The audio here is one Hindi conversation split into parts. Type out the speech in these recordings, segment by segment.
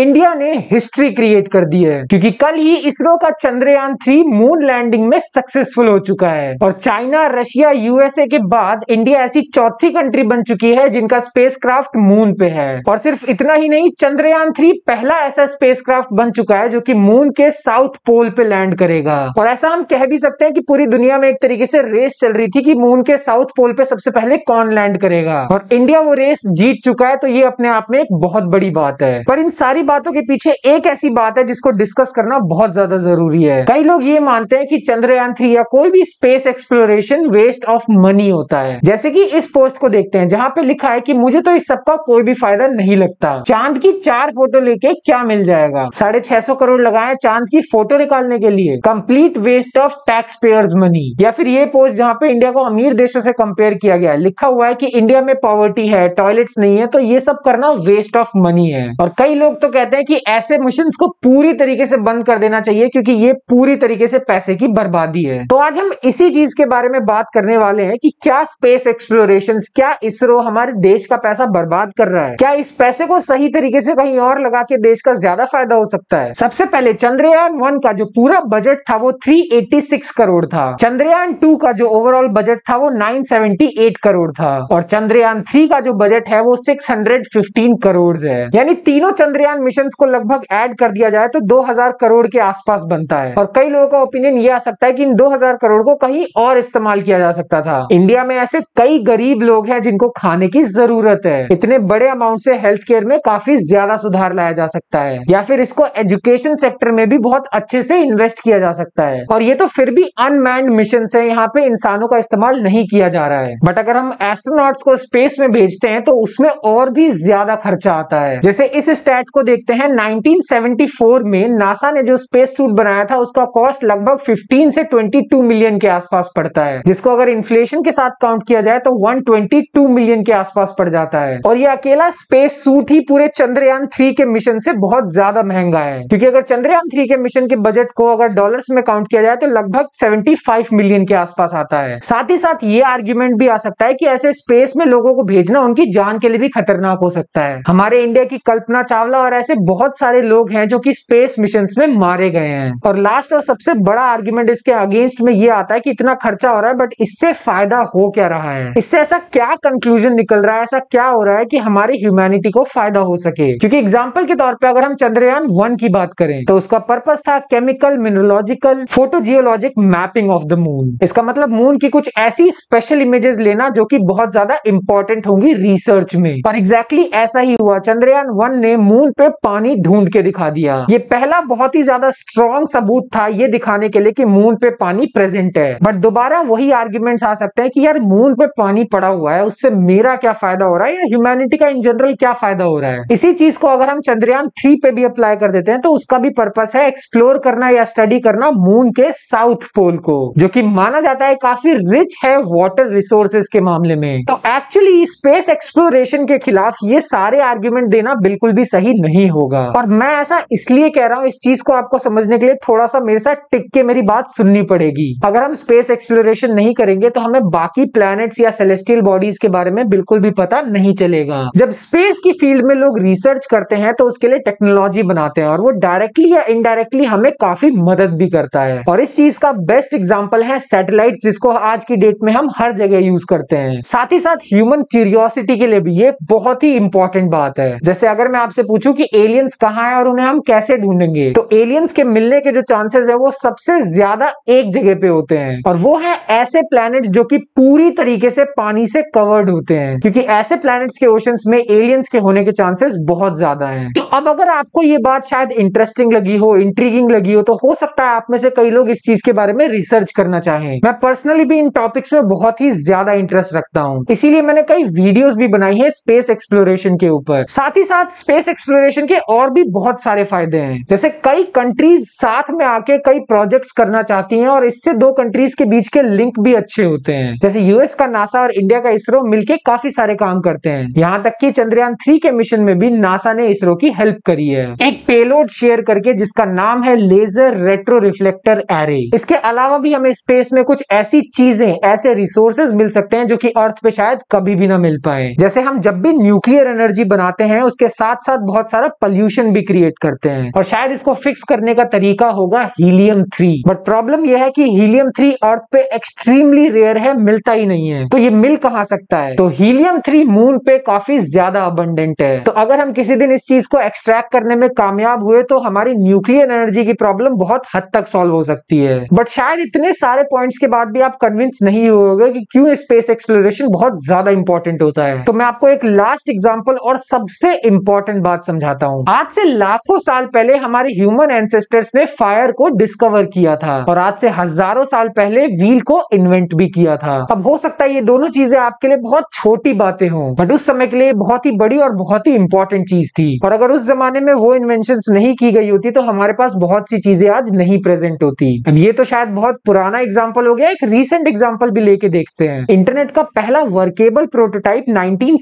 इंडिया ने हिस्ट्री क्रिएट कर दी है क्योंकि कल ही इसरो का चंद्रयान थ्री मून लैंडिंग में सक्सेसफुल हो चुका है और चाइना रशिया यूएसए के बाद इंडिया ऐसी चौथी कंट्री बन चुकी है जिनका स्पेसक्राफ्ट मून पे है और सिर्फ इतना ही नहीं चंद्रयान थ्री पहला ऐसा स्पेसक्राफ्ट बन चुका है जो की मून के साउथ पोल पे लैंड करेगा और ऐसा हम कह भी सकते हैं की पूरी दुनिया में एक तरीके से रेस चल रही थी की मून के साउथ पोल पे सबसे पहले कौन लैंड करेगा और इंडिया वो रेस जीत चुका है तो ये अपने आप में एक बहुत बड़ी बात है पर इन सारी बातों के पीछे एक ऐसी बात है जिसको डिस्कस करना बहुत ज्यादा जरूरी है कई लोग ये मानते हैं कि चंद्रयान थ्री या कोई भी space exploration waste of money होता है जैसे कि इस पोस्ट को देखते हैं जहाँ पे लिखा है कि मुझे तो इस सबका कोई भी फायदा नहीं लगता चांद की चार फोटो लेके क्या मिल जाएगा साढ़े छह सौ करोड़ लगाए चांद की फोटो निकालने के लिए complete waste of taxpayers money या फिर ये पोस्ट जहाँ पे इंडिया को अमीर देशों से कंपेयर किया गया लिखा हुआ है की इंडिया में पॉवर्टी है टॉयलेट नहीं है तो ये सब करना वेस्ट ऑफ मनी है और कई लोग तो कहते हैं कि ऐसे मिशन को पूरी तरीके से बंद कर देना चाहिए क्योंकि ये पूरी तरीके से पैसे की बर्बादी है तो आज हम इसी चीज के बारे में बात करने वाले हैं कि क्या स्पेस एक्सप्लोरेशन क्या इसरो हमारे देश का पैसा बर्बाद कर रहा है क्या इस पैसे को सही तरीके से कहीं और लगा के देश का ज्यादा फायदा हो सकता है सबसे पहले चंद्रयान वन का जो पूरा बजट था वो थ्री करोड़ था चंद्रयान टू का जो ओवरऑल बजट था वो नाइन करोड़ था और चंद्रयान थ्री का जो बजट है वो सिक्स करोड़ है यानी तीनों चंद्रयान मिशन को लगभग एड कर दिया जाए तो दो करोड़ के आसपास बनता है और कई लोगों का ओपिनियन ये आ सकता है की इन दो करोड़ को कहीं और इस्तेमाल किया जा सकता था इंडिया में ऐसे कई गरीब लोग हैं जिनको खाने की जरूरत है इतने बड़े अमाउंट से हेल्थ केयर में काफी ज्यादा सुधार लाया जा सकता है या फिर इसको एजुकेशन सेक्टर में भी बहुत अच्छे से इन्वेस्ट किया जा सकता है और ये तो फिर भी अनमैंड मिशन है यहाँ पे इंसानों का इस्तेमाल नहीं किया जा रहा है बट अगर हम एस्ट्रोनॉट्स को स्पेस में भेजते हैं तो उसमें और भी ज्यादा खर्चा आता है जैसे इस स्टैट को देख देखते हैं 1974 में नासा ने जो स्पेस सूट बनाया था उसका कॉस्ट लगभग 15 से 22 मिलियन के आसपास पड़ता है जिसको अगर इन्फ्लेशन के साथ काउंट किया जाए तो 122 मिलियन के आसपास पड़ जाता है और ये अकेला स्पेस सूट ही पूरे चंद्रयान थ्री के मिशन से बहुत ज्यादा महंगा है क्योंकि अगर चंद्रयान थ्री के मिशन के बजट को अगर डॉलर में काउंट किया जाए तो लगभग सेवेंटी मिलियन के आसपास आता है साथ ही साथ ये आर्ग्यूमेंट भी आ सकता है की ऐसे स्पेस में लोगों को भेजना उनकी जान के लिए भी खतरनाक हो सकता है हमारे इंडिया की कल्पना चावला और ऐसे बहुत सारे लोग हैं जो कि स्पेस मिशन में मारे गए हैं और लास्ट और सबसे बड़ा आर्ग्यूमेंट इसके अगेंस्ट में ये आता है कि इतना खर्चा हो रहा है बट इससे फायदा हो क्या रहा है इससे ऐसा क्या कंक्लूजन निकल रहा है ऐसा क्या हो रहा है कि हमारी ह्यूमैनिटी को फायदा हो सके क्योंकि एग्जाम्पल के तौर पर अगर हम चंद्रयान वन की बात करें तो उसका पर्पज था chemical mineralogical photogeologic mapping of the moon इसका मतलब मून की कुछ ऐसी स्पेशल इमेजेस लेना जो कि बहुत ज्यादा इंपॉर्टेंट होंगी रिसर्च में और एग्जैक्टली exactly ऐसा ही हुआ चंद्रयान वन ने मून पे पानी ढूंढ के दिखा दिया ये पहला बहुत ही ज्यादा स्ट्रॉन्ग सबूत था ये दिखाने के लिए कि मून पे पानी प्रेजेंट है बट दोबारा वही आर्ग्यूमेंट आ सकते हैं कि यार मून पे पानी पड़ा हुआ है उससे मेरा क्या फायदा हो रहा है या ह्यूमैनिटी का इन जनरल क्या फायदा हो रहा है इसी चीज को अगर हम चंद्रयान थ्री पे भी अप्लाई कर देते हैं तो उसका भी पर्पस है एक्सप्लोर करना या स्टडी करना मून के साउथ पोल को जो की माना जाता है काफी रिच है वॉटर रिसोर्सेज के मामले में तो एक्चुअली स्पेस एक्सप्लोरेशन के खिलाफ ये सारे आर्ग्यूमेंट देना बिल्कुल भी सही नहीं नहीं होगा और मैं ऐसा इसलिए कह रहा हूँ इस चीज को आपको समझने के लिए थोड़ा सा मेरे साथ टिक के मेरी बात सुननी पड़ेगी अगर हम स्पेस एक्सप्लोरेशन नहीं करेंगे तो हमें बाकी प्लैनेट्स या सेलेस्टियल बॉडीज के बारे में बिल्कुल भी पता नहीं चलेगा जब स्पेस की फील्ड में लोग रिसर्च करते हैं तो उसके लिए टेक्नोलॉजी बनाते हैं और वो डायरेक्टली या इनडायरेक्टली हमें काफी मदद भी करता है और इस चीज का बेस्ट एग्जाम्पल है सैटेलाइट जिसको आज की डेट में हम हर जगह यूज करते हैं साथ ही साथ ह्यूमन क्यूरियोसिटी के लिए भी ये बहुत ही इंपॉर्टेंट बात है जैसे अगर मैं आपसे पूछूं कि एलियंस कहाँ है और उन्हें हम कैसे ढूंढेंगे तो एलियंस के मिलने के जो चांसेस है वो सबसे ज्यादा एक जगह पे होते हैं और वो है ऐसे प्लैनेट्स जो कि पूरी तरीके से पानी से कवर्ड होते हैं क्योंकि ऐसे प्लैनेट्स के ओशंस में एलियंस के होने के चांसेस बहुत ज्यादा हैं तो अब अगर आपको ये बात शायद इंटरेस्टिंग लगी हो इंट्रीगिंग लगी हो तो हो सकता है आप में से कई लोग इस चीज के बारे में रिसर्च करना चाहें मैं पर्सनली भी इन टॉपिक्स में बहुत ही ज्यादा इंटरेस्ट रखता हूँ इसीलिए मैंने कई वीडियोज भी बनाई है स्पेस एक्सप्लोरेशन के ऊपर साथ ही साथ स्पेस एक्सप्लोरेशन कोलैबोरेशन के और भी बहुत सारे फायदे हैं जैसे कई कंट्रीज साथ में आके कई प्रोजेक्ट्स करना चाहती हैं और इससे दो कंट्रीज के बीच के लिंक भी अच्छे होते हैं जैसे यूएस का नासा और इंडिया का इसरो मिलकर काफी सारे काम करते हैं यहाँ तक की चंद्रयान थ्री के मिशन में भी नासा ने इसरो की हेल्प करी है एक पेलोड शेयर करके जिसका नाम है लेजर रेट्रो रिफ्लेक्टर एरे इसके अलावा भी हमें स्पेस में कुछ ऐसी चीजें ऐसे रिसोर्सेज मिल सकते हैं जो की अर्थ पे शायद कभी भी ना मिल पाए जैसे हम जब भी न्यूक्लियर एनर्जी बनाते हैं उसके साथ साथ बहुत सारा ज्यादा पॉल्यूशन भी क्रिएट करते हैं और शायद इसको फिक्स करने का तरीका होगा हीलियम थ्री बट प्रॉब्लम यह है कि हीलियम थ्री अर्थ पे एक्सट्रीमली रेयर है मिलता ही नहीं है तो ये मिल कहाँ सकता है तो हीलियम थ्री मून पे काफी ज्यादा अबंडेंट है तो अगर हम किसी दिन इस चीज को एक्सट्रैक्ट करने में कामयाब हुए तो हमारी न्यूक्लियर एनर्जी की प्रॉब्लम बहुत हद तक सॉल्व हो सकती है बट शायद इतने सारे पॉइंट्स के बाद भी आप कन्विंस नहीं होगा कि क्यों स्पेस एक्सप्लोरेशन बहुत ज्यादा इंपॉर्टेंट होता है तो मैं आपको एक लास्ट एग्जाम्पल और सबसे इंपॉर्टेंट बात समझा बताता हूँ आज से लाखों साल पहले हमारे ह्यूमन एंसेस्टर्स ने फायर को डिस्कवर किया था और आज से हजारों साल पहले व्हील को इन्वेंट भी किया था अब हो सकता है ये दोनों चीजें आपके लिए बहुत छोटी बातें हों बट उस समय के लिए बहुत ही बड़ी और बहुत ही इंपॉर्टेंट चीज थी और अगर उस जमाने में वो इन्वेंशन नहीं की गई होती तो हमारे पास बहुत सी चीजें आज नहीं प्रेजेंट होती अब ये तो शायद बहुत पुराना एग्जाम्पल हो गया एक रिसेंट एग्जाम्पल भी लेके देखते हैं इंटरनेट का पहला वर्केबल प्रोटोटाइप नाइनटीन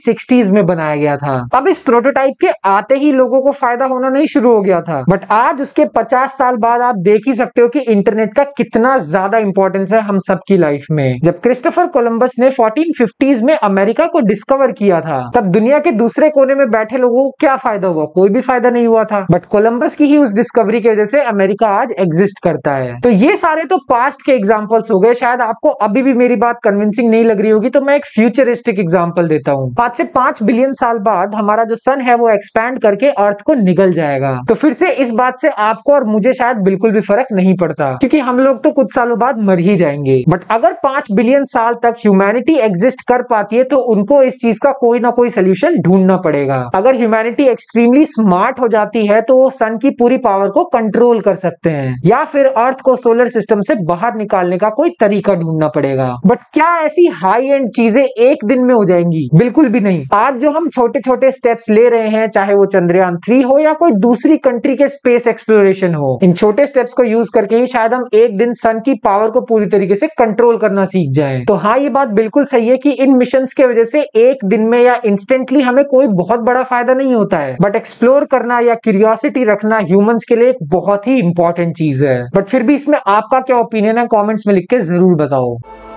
में बनाया गया था अब इस प्रोटोटाइप के आते ही लोग लोगों को फायदा होना नहीं शुरू हो गया था बट आज उसके पचास साल बाद आप देख ही सकते हो कि इंटरनेट का कितना ज्यादा इंपॉर्टेंस है हम सबकी लाइफ में जब क्रिस्टोफर कोलम्बस ने फोर्टीन में अमेरिका को डिस्कवर किया था तब दुनिया के दूसरे कोने में बैठे लोगों को क्या फायदा हुआ कोई भी फायदा नहीं हुआ था बट कोलम्बस की ही उस डिस्कवरी की वजह से अमेरिका आज एग्जिस्ट करता है तो ये सारे तो पास्ट के एग्जाम्पल्स हो गए शायद आपको अभी भी मेरी बात कन्विंसिंग नहीं लग रही होगी तो मैं एक फ्यूचरिस्टिक एग्जाम्पल देता हूँ पांच से पांच बिलियन साल बाद हमारा जो सन है वो एक्सपैंड करके अर्थ को निगल जाएगा तो फिर से इस बात से आपको और मुझे शायद बिल्कुल भी फर्क नहीं पड़ता क्योंकि हम लोग तो कुछ सालों बाद मर ही जाएंगे बट अगर पांच बिलियन साल तक ह्यूमैनिटी एग्जिस्ट कर पाती है तो उनको इस चीज का कोई ना कोई सोल्यूशन ढूंढना पड़ेगा अगर ह्यूमैनिटी एक्सट्रीमली स्मार्ट हो जाती है तो वो सन की पूरी पावर को कंट्रोल कर सकते हैं या फिर अर्थ को सोलर सिस्टम से बाहर निकालने का कोई तरीका ढूंढना पड़ेगा बट क्या ऐसी हाई एंड चीजें एक दिन में हो जाएंगी बिल्कुल भी नहीं आज जो हम छोटे छोटे स्टेप्स ले रहे हैं चाहे वो चंद्रयान चंद्रयान थ्री हो या कोई दूसरी कंट्री के स्पेस एक्सप्लोरेशन हो इन छोटे स्टेप्स को यूज करके ही शायद हम एक दिन सन की पावर को पूरी तरीके से कंट्रोल करना सीख जाए तो हाँ ये बात बिल्कुल सही है कि इन मिशन के वजह से एक दिन में या इंस्टेंटली हमें कोई बहुत बड़ा फायदा नहीं होता है बट एक्सप्लोर करना या क्यूरियोसिटी रखना ह्यूमन के लिए एक बहुत ही इंपॉर्टेंट चीज है बट फिर भी इसमें आपका क्या ओपिनियन है कॉमेंट्स में लिख के जरूर बताओ